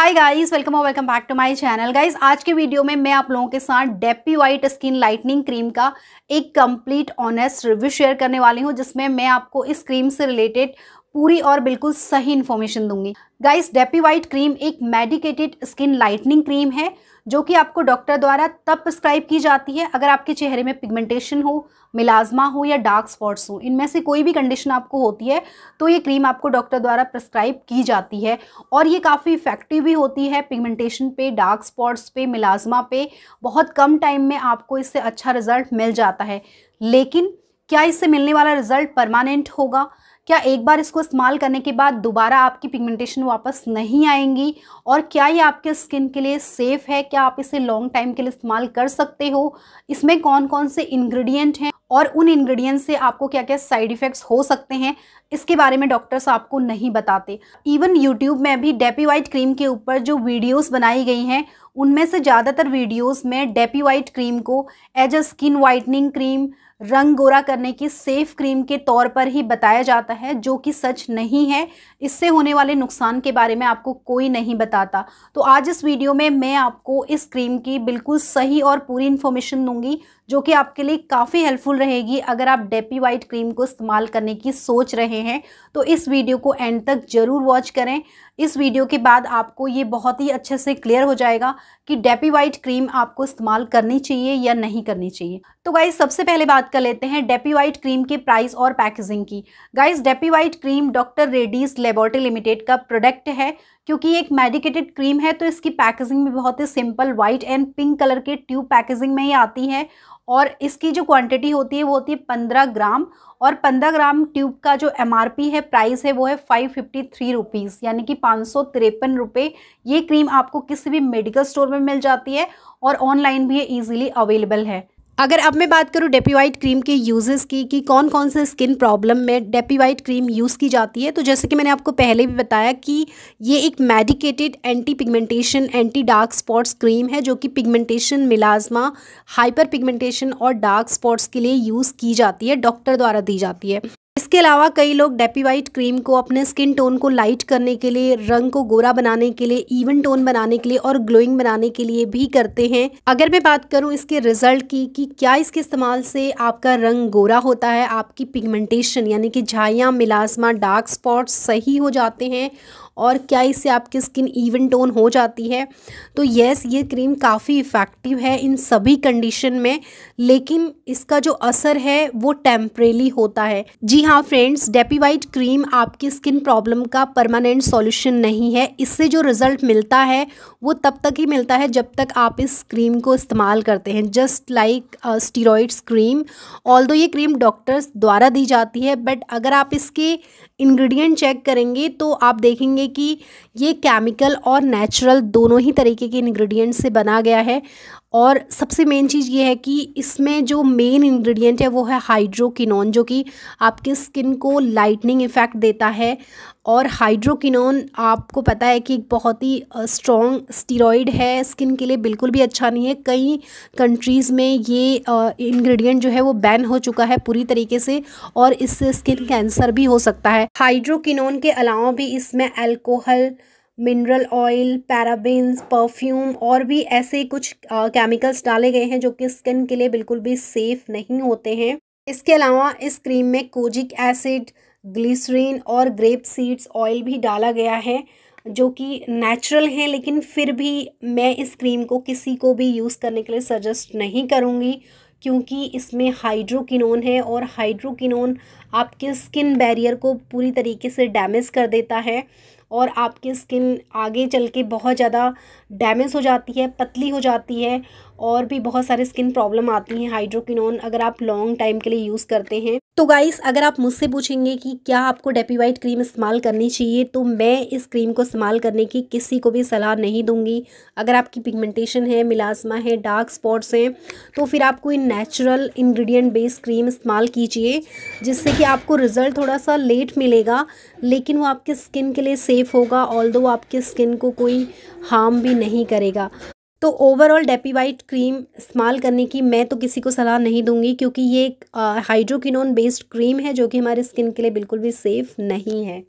हाय guys welcome और welcome back to my channel guys आज के वीडियो में मैं आप लोगों के साथ Depi White skin lightening cream का एक कंप्लीट ऑनेस्ट रिव्यू शेयर करने वाली हूँ जिसमें मैं आपको इस क्रीम से रिलेटेड पूरी और बिल्कुल सही इन्फॉर्मेशन दूंगी गाइस डेपी वाइट क्रीम एक मेडिकेटेड स्किन लाइटनिंग क्रीम है जो कि आपको डॉक्टर द्वारा तब प्रिस्क्राइब की जाती है अगर आपके चेहरे में पिगमेंटेशन हो मिलाजमा हो या डार्क स्पॉट्स हो इनमें से कोई भी कंडीशन आपको होती है तो ये क्रीम आपको डॉक्टर द्वारा प्रिस्क्राइब की जाती है और ये काफ़ी इफेक्टिव भी होती है पिगमेंटेशन पे डार्क स्पॉट्स पे मिलाजमा पे बहुत कम टाइम में आपको इससे अच्छा रिज़ल्ट मिल जाता है लेकिन क्या इससे मिलने वाला रिज़ल्ट परमानेंट होगा क्या एक बार इसको इस्तेमाल करने के बाद दोबारा आपकी पिगमेंटेशन वापस नहीं आएंगी और क्या ये आपके स्किन के लिए सेफ़ है क्या आप इसे लॉन्ग टाइम के लिए इस्तेमाल कर सकते हो इसमें कौन कौन से इंग्रेडिएंट हैं और उन इंग्रेडिएंट से आपको क्या क्या साइड इफ़ेक्ट्स हो सकते हैं इसके बारे में डॉक्टर्स आपको नहीं बताते इवन यूट्यूब में भी डेपी वाइट क्रीम के ऊपर जो वीडियोस बनाई गई हैं उनमें से ज़्यादातर वीडियोस में डेपी वाइट क्रीम को as a skin whitening cream रंग गोरा करने की सेफ क्रीम के तौर पर ही बताया जाता है जो कि सच नहीं है इससे होने वाले नुकसान के बारे में आपको कोई नहीं बताता तो आज इस वीडियो में मैं आपको इस क्रीम की बिल्कुल सही और पूरी इन्फॉर्मेशन दूंगी जो कि आपके लिए काफ़ी हेल्पफुल रहेगी अगर आप डेपी वाइट क्रीम को इस्तेमाल करने की सोच रहे हैं तो इस वीडियो को एंड तक ज़रूर वॉच करें इस वीडियो के बाद आपको ये बहुत ही अच्छे से क्लियर हो जाएगा कि डेपी वाइट क्रीम आपको इस्तेमाल करनी चाहिए या नहीं करनी चाहिए तो गाइज सबसे पहले बात कर लेते हैं डेपी वाइट क्रीम के प्राइस और पैकेजिंग की guys Depi White cream doctor Reddy's laboratory limited का प्रोडक्ट है क्योंकि ये एक मेडिकेटेड क्रीम है तो इसकी पैकेजिंग भी बहुत ही simple white and pink colour के ट्यूब पैकेजिंग में ही आती है और इसकी जो क्वांटिटी होती है वो होती है पंद्रह ग्राम और पंद्रह ग्राम ट्यूब का जो एम है प्राइस है वो है फाइव फिफ्टी थ्री रुपीज़ यानी कि पाँच सौ तिरपन रुपये ये क्रीम आपको किसी भी मेडिकल स्टोर में मिल जाती है और ऑनलाइन भी ये ईजिली अवेलेबल है अगर अब मैं बात करूँ डेपी वाइट क्रीम के यूजेस की कि कौन कौन से स्किन प्रॉब्लम में डेपी वाइट क्रीम यूज़ की जाती है तो जैसे कि मैंने आपको पहले भी बताया कि ये एक medicated anti pigmentation anti dark spots cream है जो कि पिगमेंटेशन मिलाजमा हाइपर पिगमेंटेशन और डार्क स्पॉट्स के लिए यूज़ की जाती है डॉक्टर द्वारा दी जाती है इसके अलावा कई लोग डेपी वाइट क्रीम को अपने स्किन टोन को लाइट करने के लिए रंग को गोरा बनाने के लिए इवन टोन बनाने के लिए और ग्लोइंग बनाने के लिए भी करते हैं अगर मैं बात करूँ इसके रिजल्ट की कि क्या इसके इस्तेमाल से आपका रंग गोरा होता है आपकी पिगमेंटेशन यानी कि झाइयाँ मिलाजमा डार्क स्पॉट सही हो जाते हैं और क्या इससे आपकी स्किन इवन टोन हो जाती है तो येस ये क्रीम काफ़ी इफ़ेक्टिव है इन सभी कंडीशन में लेकिन इसका जो असर है वो टेम्परेली होता है जी हाँ फ्रेंड्स डेपी वाइट क्रीम आपकी स्किन प्रॉब्लम का परमानेंट सॉल्यूशन नहीं है इससे जो रिज़ल्ट मिलता है वो तब तक ही मिलता है जब तक आप इस क्रीम को इस्तेमाल करते हैं just like steroids cream all ये क्रीम डॉक्टर्स द्वारा दी जाती है बट अगर आप इसके इंग्रेडिएंट चेक करेंगे तो आप देखेंगे कि ये केमिकल और नेचुरल दोनों ही तरीके के इंग्रेडिएंट से बना गया है और सबसे मेन चीज़ ये है कि इसमें जो मेन इंग्रेडिएंट है वो है हाइड्रोकिनोन जो कि आपके स्किन को लाइटनिंग इफ़ेक्ट देता है और हाइड्रोकिनोन आपको पता है कि एक बहुत ही स्ट्रॉन्ग स्टीरॉइड है स्किन के लिए बिल्कुल भी अच्छा नहीं है कई कंट्रीज़ में ये इंग्रेडिएंट जो है वो बैन हो चुका है पूरी तरीके से और इससे स्किन कैंसर भी हो सकता है हाइड्रोकिनोन के अलावा भी इसमें alcohol mineral oil parabens perfume और भी ऐसे कुछ केमिकल्स डाले गए हैं जो कि स्किन के लिए बिल्कुल भी सेफ़ नहीं होते हैं इसके अलावा इस क्रीम में कोजिक एसिड ग्लिसरीन और ग्रेप सीड्स ऑयल भी डाला गया है जो कि नेचुरल हैं लेकिन फिर भी मैं इस क्रीम को किसी को भी यूज़ करने के लिए सजेस्ट नहीं करूँगी क्योंकि इसमें हाइड्रोकिनोन है और हाइड्रोकिनोन आपके स्किन बैरियर को पूरी तरीके से डैमेज कर देता है और आपकी स्किन आगे चल के बहुत ज़्यादा डैमेज हो जाती है पतली हो जाती है और भी बहुत सारे स्किन प्रॉब्लम आती हैं हाइड्रोकिनोन अगर आप लॉन्ग टाइम के लिए यूज़ करते हैं तो गाइस अगर आप मुझसे पूछेंगे कि क्या आपको डेपी वाइट क्रीम इस्तेमाल करनी चाहिए तो मैं इस क्रीम को इस्तेमाल करने की किसी को भी सलाह नहीं दूंगी अगर आपकी पिगमेंटेशन है मिलाजमा है डार्क स्पॉट्स हैं तो फिर आप कोई नेचुरल इन्ग्रीडियंट बेस्ड क्रीम इस्तेमाल कीजिए जिससे कि आपको रिज़ल्ट थोड़ा सा लेट मिलेगा लेकिन वो आपके स्किन के लिए सेफ़ होगा ऑल वो आपके स्किन को कोई हार्म भी नहीं करेगा तो ओवरऑल डेपी वाइट क्रीम इस्तेमाल करने की मैं तो किसी को सलाह नहीं दूंगी क्योंकि ये एक हाइड्रोकिनोन बेस्ड क्रीम है जो कि हमारे स्किन के लिए बिल्कुल भी सेफ़ नहीं है